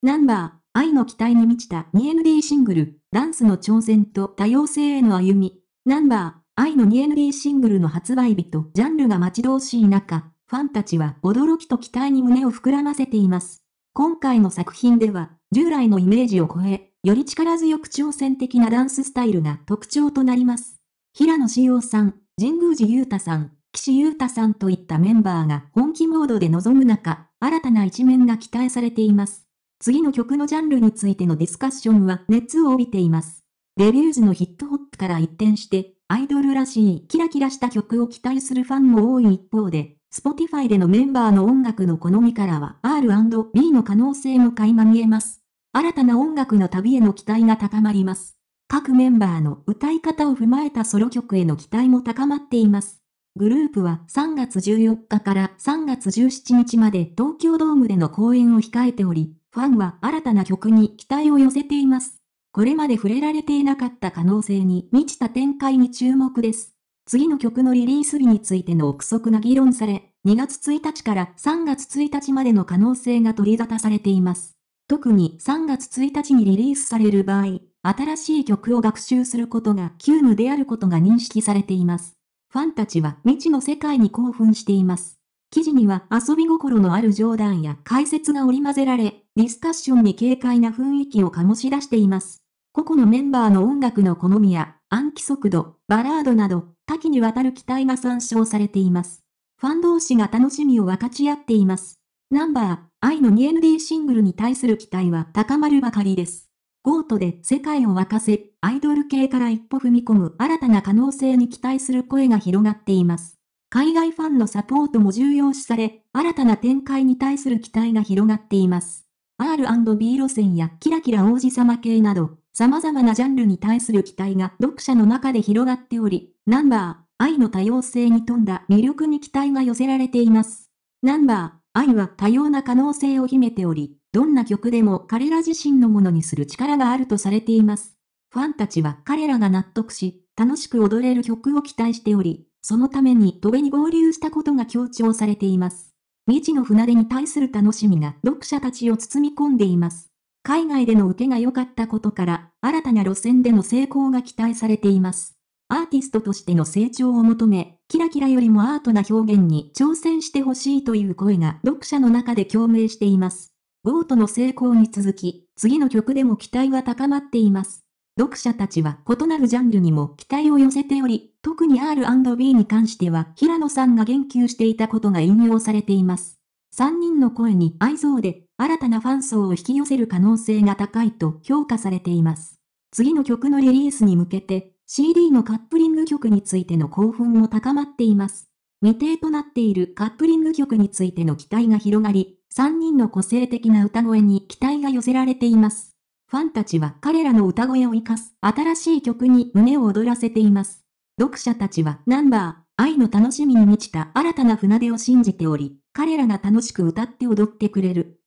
ナンバー、愛の期待に満ちた 2ND シングル、ダンスの挑戦と多様性への歩み。ナンバー、愛の 2ND シングルの発売日とジャンルが待ち遠しい中、ファンたちは驚きと期待に胸を膨らませています。今回の作品では、従来のイメージを超え、より力強く挑戦的なダンススタイルが特徴となります。平野志陽さん、神宮寺裕太さん、岸優太さんといったメンバーが本気モードで臨む中、新たな一面が期待されています。次の曲のジャンルについてのディスカッションは熱を帯びています。レビューズのヒットホップから一転して、アイドルらしいキラキラした曲を期待するファンも多い一方で、Spotify でのメンバーの音楽の好みからは R&B の可能性も垣間見えます。新たな音楽の旅への期待が高まります。各メンバーの歌い方を踏まえたソロ曲への期待も高まっています。グループは3月14日から3月17日まで東京ドームでの公演を控えており、ファンは新たな曲に期待を寄せています。これまで触れられていなかった可能性に満ちた展開に注目です。次の曲のリリース日についての憶測が議論され、2月1日から3月1日までの可能性が取り沙汰されています。特に3月1日にリリースされる場合、新しい曲を学習することが急務であることが認識されています。ファンたちは未知の世界に興奮しています。記事には遊び心のある冗談や解説が織り交ぜられ、ディスカッションに軽快な雰囲気を醸し出しています。個々のメンバーの音楽の好みや、暗記速度、バラードなど、多岐にわたる期待が参照されています。ファン同士が楽しみを分かち合っています。ナンバー、愛の 2ND シングルに対する期待は高まるばかりです。ゴートで世界を沸かせ、アイドル系から一歩踏み込む新たな可能性に期待する声が広がっています。海外ファンのサポートも重要視され、新たな展開に対する期待が広がっています。R&B 路線やキラキラ王子様系など、様々なジャンルに対する期待が読者の中で広がっており、ナンバー、愛の多様性に富んだ魅力に期待が寄せられています。ナンバー、愛は多様な可能性を秘めており、どんな曲でも彼ら自身のものにする力があるとされています。ファンたちは彼らが納得し、楽しく踊れる曲を期待しており、そのために飛べに合流したことが強調されています。未知の船出に対する楽しみが読者たちを包み込んでいます。海外での受けが良かったことから、新たな路線での成功が期待されています。アーティストとしての成長を求め、キラキラよりもアートな表現に挑戦してほしいという声が読者の中で共鳴しています。ボートの成功に続き、次の曲でも期待は高まっています。読者たちは異なるジャンルにも期待を寄せており、特に R&B に関しては平野さんが言及していたことが引用されています。3人の声に愛憎で新たなファン層を引き寄せる可能性が高いと評価されています。次の曲のリリースに向けて CD のカップリング曲についての興奮も高まっています。未定となっているカップリング曲についての期待が広がり、3人の個性的な歌声に期待が寄せられています。ファンたちは彼らの歌声を活かす新しい曲に胸を躍らせています。読者たちはナンバー、愛の楽しみに満ちた新たな船出を信じており、彼らが楽しく歌って踊ってくれる